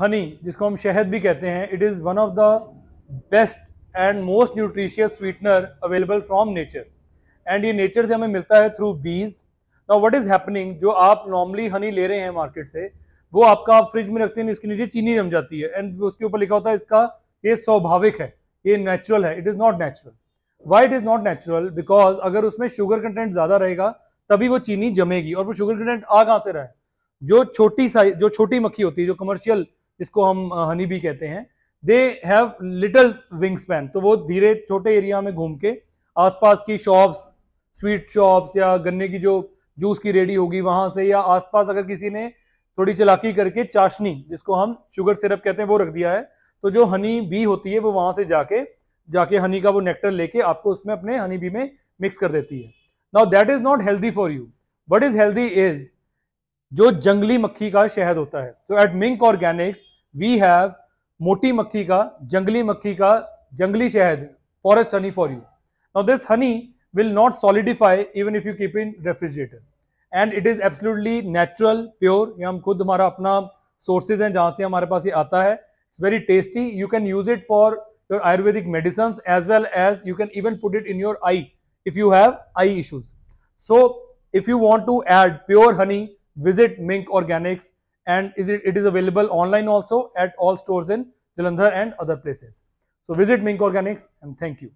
हनी जिसको हम शहद भी कहते हैं it is one of the best and most nutritious sweetener available from nature and ये नेचर से हमें मिलता है थ्रू बीज ना व्हाट इज़ हैपनिंग जो आप नॉर्मली हनी ले रहे हैं मार्केट से वो आपका आप फ्रिज में रखते हैं इसके नीचे चीनी जम जाती है एंड उसके ऊपर लिखा होता है इसका ये स्वाभाविक है ये नेचुरल है it is not natural why it is not natural because अगर उसमें शुगर कंटेंट ज़्यादा रहेगा तभी वो चीनी जमेगी और वो शुगर कंटेंट आ कहाँ से रहा है जो छोटी साइज जो छोटी मक्खी होती है जो कमर्शियल इसको हम हनी भी कहते हैं they have little wingspan तो वो धीरे छोटे एरिया में घूम के आसपास की शॉप्स स्वीट शॉप्स या गन्ने की जो जूस की रेडी होगी वहां से या आसपास अगर किसी ने थोड़ी चलाकी करके चाशनी जिसको हम शुगर सिरप कहते हैं वो रख दिया है तो जो हनी बी होती है वो वहां से जाके जाके हनी का वो नेक्टर लेके आपको उसमें अपने हनी बी में मिक्स कर देती है now that is not healthy for you what is healthy is जो जंगली मक्खी का शहद होता है so at Mink Organics we have मोटी मक्खी का जंगली मक्खी का जंगली शहद forest honey for you now this honey will not solidify even if you keep in refrigerator and it is absolutely natural pure ये हम खुद हमारा अपना सोर्सेज हैं जहाँ से हमारे पास ये आता है it's very tasty you can use it for your Ayurvedic medicine as well as you can even put it in your eye if you have eye issues so if you want to add pure honey visit mink organics and is it, it is available online also at all stores in Jalandhar and other places. So visit Mink Organics and thank you.